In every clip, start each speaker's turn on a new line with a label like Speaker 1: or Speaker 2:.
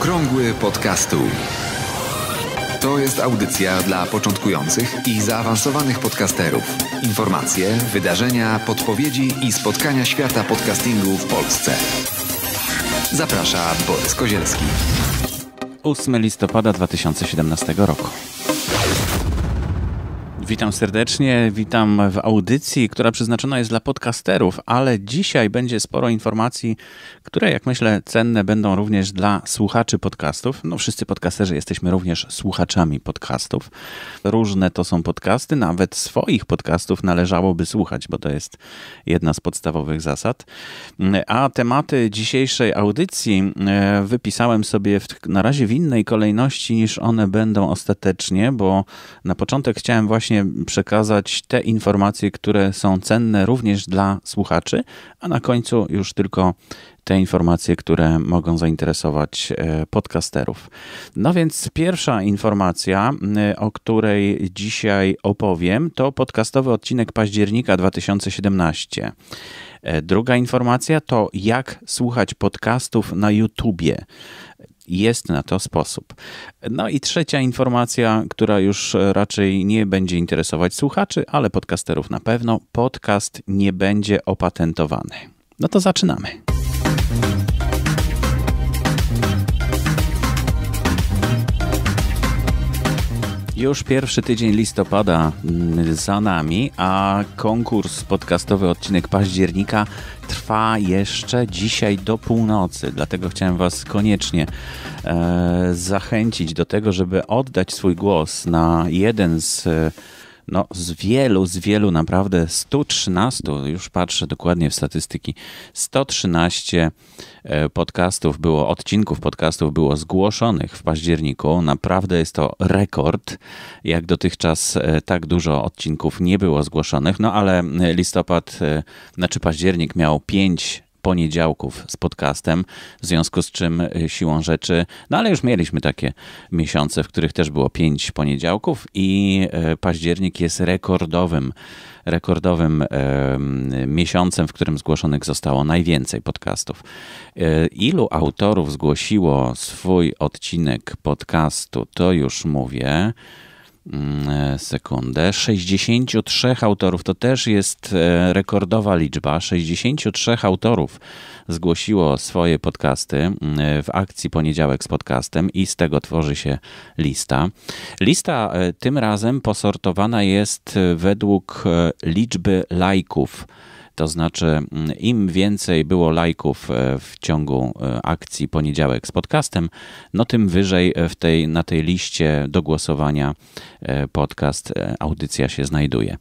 Speaker 1: Okrągły podcastu. To jest audycja dla początkujących i zaawansowanych podcasterów. Informacje, wydarzenia, podpowiedzi i spotkania świata podcastingu w Polsce. Zaprasza Borys Kozielski. 8 listopada 2017 roku. Witam serdecznie, witam w audycji, która przeznaczona jest dla podcasterów, ale dzisiaj będzie sporo informacji, które jak myślę cenne będą również dla słuchaczy podcastów. No wszyscy podcasterzy jesteśmy również słuchaczami podcastów. Różne to są podcasty, nawet swoich podcastów należałoby słuchać, bo to jest jedna z podstawowych zasad. A tematy dzisiejszej audycji e, wypisałem sobie w, na razie w innej kolejności niż one będą ostatecznie, bo na początek chciałem właśnie właśnie przekazać te informacje, które są cenne również dla słuchaczy, a na końcu już tylko te informacje, które mogą zainteresować e, podcasterów. No więc pierwsza informacja, e, o której dzisiaj opowiem, to podcastowy odcinek października 2017. E, druga informacja to jak słuchać podcastów na YouTubie. Jest na to sposób. No i trzecia informacja, która już e, raczej nie będzie interesować słuchaczy, ale podcasterów na pewno. Podcast nie będzie opatentowany. No to zaczynamy. Już pierwszy tydzień listopada mm, za nami, a konkurs podcastowy odcinek października trwa jeszcze dzisiaj do północy. Dlatego chciałem Was koniecznie e, zachęcić do tego, żeby oddać swój głos na jeden z. E, no, z wielu, z wielu naprawdę 113, już patrzę dokładnie w statystyki, 113 e, podcastów było, odcinków podcastów było zgłoszonych w październiku. Naprawdę jest to rekord, jak dotychczas e, tak dużo odcinków nie było zgłoszonych, no ale e, listopad, znaczy październik miał 5 poniedziałków z podcastem, w związku z czym y, siłą rzeczy, no ale już mieliśmy takie miesiące, w których też było pięć poniedziałków i y, październik jest rekordowym rekordowym miesiącem, w którym zgłoszonych zostało najwięcej podcastów. Y, ilu autorów zgłosiło swój odcinek podcastu, to już mówię. Mm, e, sekundę. 63 autorów to też jest e, rekordowa liczba. 63 autorów zgłosiło swoje podcasty mm, e, w akcji Poniedziałek z Podcastem i z tego tworzy się lista. Lista tym razem posortowana jest według liczby lajków to znaczy, mm, im więcej było lajków e, w ciągu e, akcji poniedziałek z podcastem, no tym wyżej e, w tej, na tej liście do głosowania podcast, audycja się znajduje.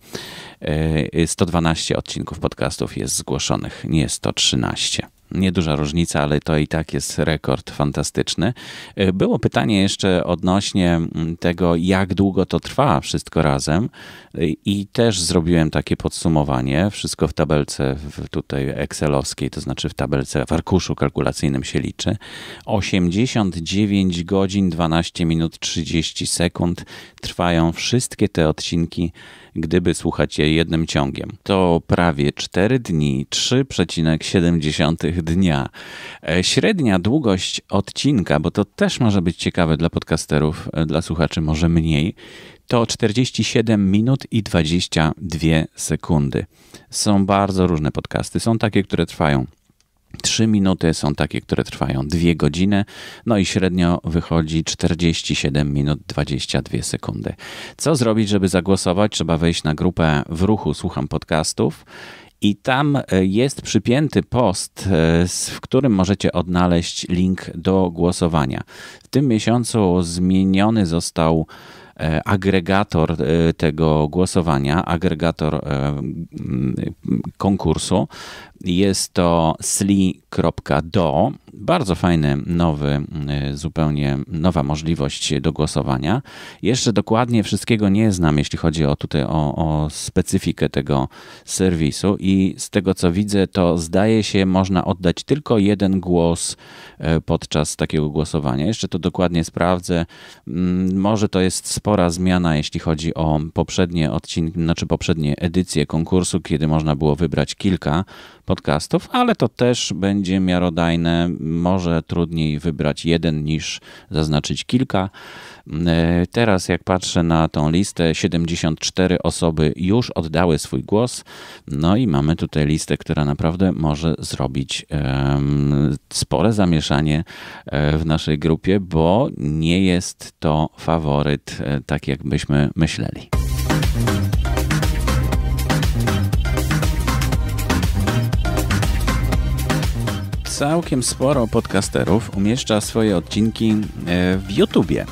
Speaker 1: 112 odcinków podcastów jest zgłoszonych, nie 113. Nieduża różnica, ale to i tak jest rekord fantastyczny. E, było pytanie jeszcze odnośnie tego, jak długo to trwa wszystko razem, e, i też zrobiłem takie podsumowanie. Wszystko w tabelce w tutaj Excelowskiej, to znaczy w tabelce w arkuszu kalkulacyjnym się liczy. 89 godzin, 12 minut 30 sekund trwają wszystkie te odcinki gdyby słuchać je jednym ciągiem. To prawie 4 dni, 3,7 dnia. E, średnia długość odcinka, bo to też może być ciekawe dla podcasterów, e, dla słuchaczy może mniej, to 47 minut i 22 sekundy. Są bardzo różne podcasty. Są takie, które trwają 3 minuty, są takie, które trwają 2 godziny, no i średnio wychodzi 47 minut 22 sekundy. Co zrobić, żeby zagłosować? Trzeba wejść na grupę w ruchu Słucham Podcastów i tam e, jest przypięty post, e, w którym możecie odnaleźć link do głosowania. W tym miesiącu zmieniony został e, agregator tego głosowania, agregator konkursu. Jest to sli.do bardzo fajny, nowy, y, zupełnie nowa możliwość do głosowania. Jeszcze dokładnie wszystkiego nie znam, jeśli chodzi o tutaj o, o specyfikę tego serwisu i z tego co widzę, to zdaje się można oddać tylko jeden głos y, podczas takiego głosowania. Jeszcze to dokładnie sprawdzę. Mm, może to jest spora zmiana, jeśli chodzi o poprzednie odcinki, znaczy poprzednie edycje konkursu, kiedy można było wybrać kilka podcastów, ale to też będzie miarodajne może trudniej wybrać jeden niż zaznaczyć kilka. E, teraz, jak patrzę na tą listę, 74 osoby już oddały swój głos. No i mamy tutaj listę, która naprawdę może zrobić spore zamieszanie e, w naszej grupie, bo nie jest to faworyt, e, tak jakbyśmy myśleli. całkiem sporo podcasterów umieszcza swoje odcinki e, w YouTubie.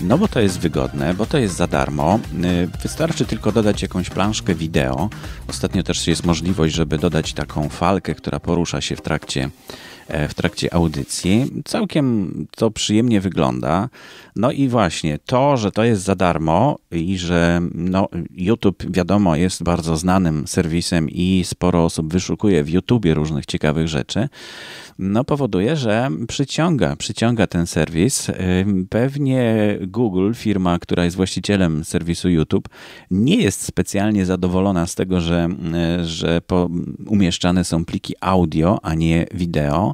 Speaker 1: No bo to jest wygodne, bo to jest za darmo. E, wystarczy tylko dodać jakąś planszkę wideo. Ostatnio też jest możliwość, żeby dodać taką falkę, która porusza się w trakcie E, w trakcie audycji. Całkiem to przyjemnie wygląda. No i właśnie to, że to jest za darmo i że no, YouTube, wiadomo, jest bardzo znanym serwisem i sporo osób wyszukuje w YouTubie różnych ciekawych rzeczy, no powoduje, że przyciąga, przyciąga ten serwis. E, pewnie Google, firma, która jest właścicielem serwisu YouTube, nie jest specjalnie zadowolona z tego, że, e, że umieszczane są pliki audio, a nie wideo.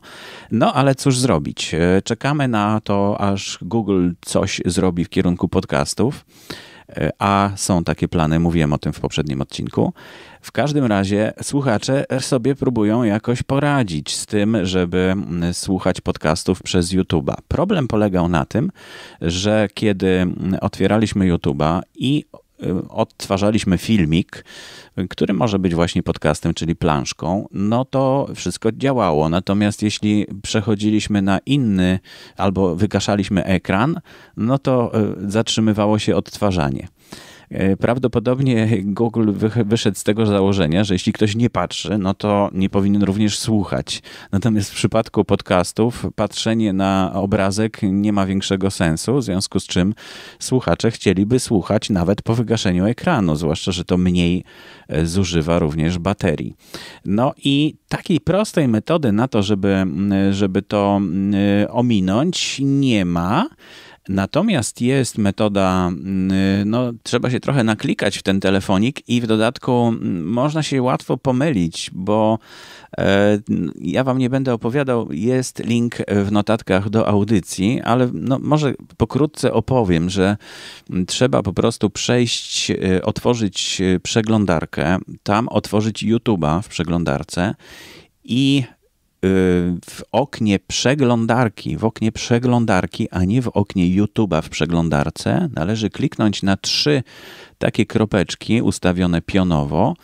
Speaker 1: No ale cóż zrobić? E, czekamy na to, aż Google coś zrobi w kierunku podcastów e, a są takie plany, mówiłem o tym w poprzednim odcinku. W każdym razie słuchacze sobie próbują jakoś poradzić z tym, żeby mm, słuchać podcastów przez YouTube'a. Problem polegał na tym, że kiedy mm, otwieraliśmy YouTube'a i odtwarzaliśmy filmik, który może być właśnie podcastem, czyli planszką, no to wszystko działało. Natomiast jeśli przechodziliśmy na inny albo wygaszaliśmy ekran, no to e, zatrzymywało się odtwarzanie. E, prawdopodobnie Google wyszedł z tego założenia, że jeśli ktoś nie patrzy, no to nie powinien również słuchać. Natomiast w przypadku podcastów patrzenie na obrazek nie ma większego sensu, w związku z czym słuchacze chcieliby słuchać nawet po wygaszeniu ekranu, zwłaszcza, że to mniej e, zużywa również baterii. No i takiej prostej metody na to, żeby, żeby to ominąć, nie ma. Natomiast jest metoda, mm, no trzeba się trochę naklikać w ten telefonik i w dodatku mm, można się łatwo pomylić, bo e, ja wam nie będę opowiadał, jest link w notatkach do audycji, ale no, może pokrótce opowiem, że mm, trzeba po prostu przejść, e, otworzyć e, przeglądarkę, tam otworzyć YouTube'a w przeglądarce i Y, w oknie przeglądarki, w oknie przeglądarki, a nie w oknie YouTube'a w przeglądarce, należy kliknąć na trzy takie kropeczki ustawione pionowo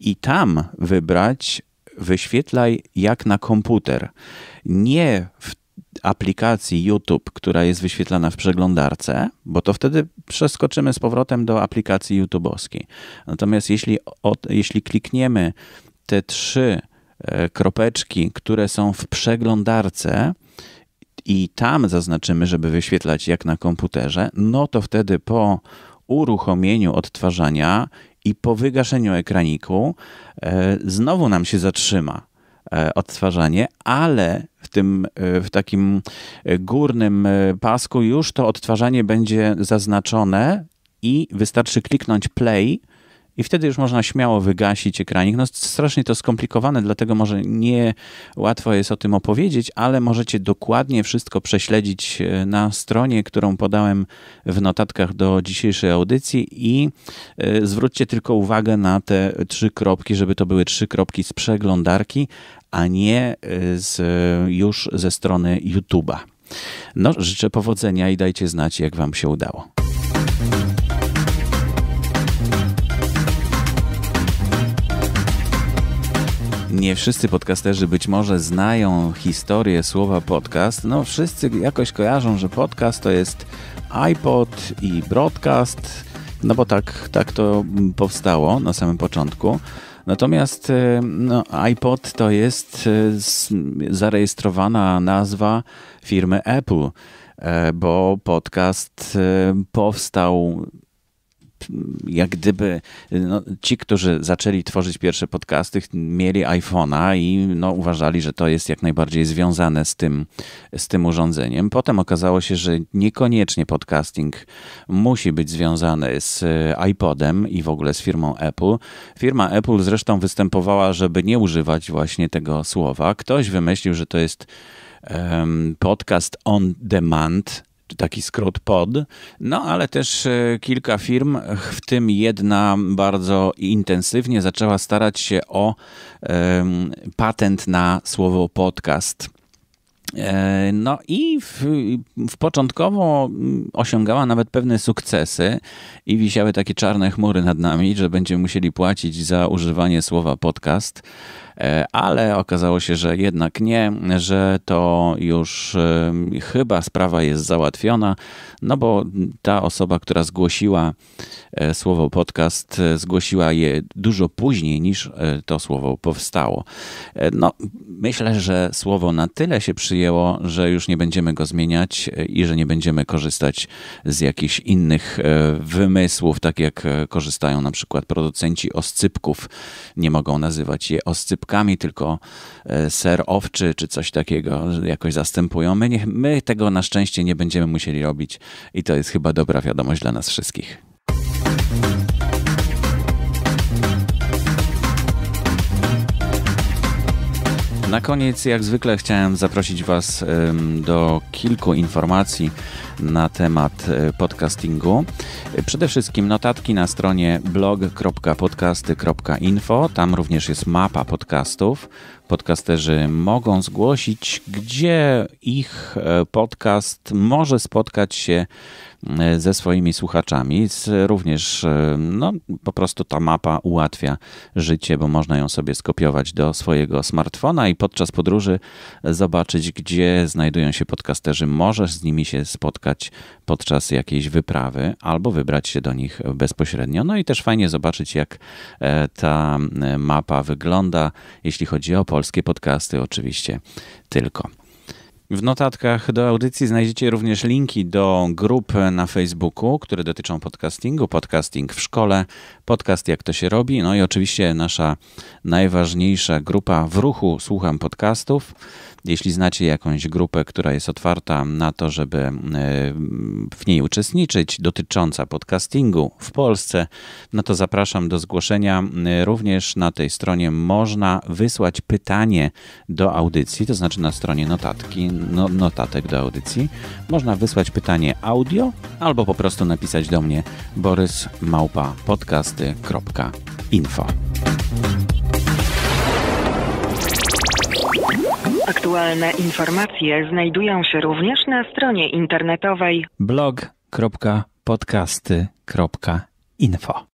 Speaker 1: i tam wybrać wyświetlaj jak na komputer. Nie w aplikacji YouTube, która jest wyświetlana w przeglądarce, bo to wtedy przeskoczymy z powrotem do aplikacji YouTube'owskiej. Natomiast jeśli, od, jeśli klikniemy te trzy E, kropeczki, które są w przeglądarce i tam zaznaczymy, żeby wyświetlać jak na komputerze, no to wtedy po uruchomieniu odtwarzania i po wygaszeniu ekraniku e, znowu nam się zatrzyma e, odtwarzanie, ale w tym w takim górnym pasku już to odtwarzanie będzie zaznaczone i wystarczy kliknąć play i wtedy już można śmiało wygasić ekranik. No strasznie to skomplikowane, dlatego może nie łatwo jest o tym opowiedzieć, ale możecie dokładnie wszystko prześledzić e, na stronie, którą podałem w notatkach do dzisiejszej audycji i e, zwróćcie tylko uwagę na te trzy kropki, żeby to były trzy kropki z przeglądarki, a nie e, z, już ze strony YouTube'a. No, życzę powodzenia i dajcie znać, jak Wam się udało. Nie wszyscy podcasterzy być może znają historię słowa podcast. No, wszyscy jakoś kojarzą, że podcast to jest iPod i broadcast, no bo tak, tak to powstało na samym początku. Natomiast e, no, iPod to jest e, zarejestrowana nazwa firmy Apple, e, bo podcast powstał jak gdyby no, ci, którzy zaczęli tworzyć pierwsze podcasty, mieli iPhone'a i no, uważali, że to jest jak najbardziej związane z tym, z tym urządzeniem. Potem okazało się, że niekoniecznie podcasting musi być związany z e, iPodem i w ogóle z firmą Apple. Firma Apple zresztą występowała, żeby nie używać właśnie tego słowa. Ktoś wymyślił, że to jest podcast on demand, czy taki skrót pod. No ale też e, kilka firm, w tym jedna bardzo intensywnie zaczęła starać się o um, patent na słowo podcast. E, no i w, w, początkowo mm, osiągała nawet pewne sukcesy i wisiały takie czarne chmury nad nami, że będziemy musieli płacić za używanie słowa podcast. E, ale okazało się, że jednak nie, że to już e, chyba sprawa jest załatwiona, no bo ta osoba, która zgłosiła e, słowo podcast, zgłosiła je dużo później niż to słowo powstało. No, myślę, że słowo na tyle się przyjęło, że już nie będziemy go zmieniać i że nie będziemy korzystać z jakichś innych wymysłów, tak jak korzystają na przykład producenci oscypków. Nie mogą nazywać je oscypkami chrząstkami, tylko e, ser owczy czy coś takiego jakoś zastępują. My, nie, my tego na szczęście nie będziemy musieli robić i to jest chyba dobra wiadomość dla nas wszystkich. Na koniec, jak zwykle, chciałem zaprosić Was do kilku informacji na temat e, podcastingu. Przede wszystkim notatki na stronie blog.podcasty.info. Tam również jest mapa podcastów. Podcasterzy mogą zgłosić, gdzie ich e, podcast może spotkać się E, ze swoimi słuchaczami. Również e, no, po prostu ta mapa ułatwia życie, bo można ją sobie skopiować do swojego smartfona i podczas podróży zobaczyć, gdzie znajdują się podcasterzy. Możesz z nimi się spotkać podczas jakiejś wyprawy albo wybrać się do nich bezpośrednio. No i też fajnie zobaczyć, jak e, ta mapa wygląda, jeśli chodzi o polskie podcasty, oczywiście tylko. W notatkach do audycji znajdziecie również linki do grup na Facebooku, które dotyczą podcastingu, podcasting w szkole, podcast jak to się robi, no i oczywiście nasza najważniejsza grupa w ruchu Słucham Podcastów. Jeśli znacie jakąś grupę, która jest otwarta na to, żeby e, w niej uczestniczyć, dotycząca podcastingu w Polsce, no to zapraszam do zgłoszenia. E, również na tej stronie można wysłać pytanie do audycji, to znaczy na stronie notatki no, notatek do audycji. Można wysłać pytanie audio albo po prostu napisać do mnie borysmałpa.podcasty.info Aktualne informacje znajdują się również na stronie internetowej blog.podcasty.info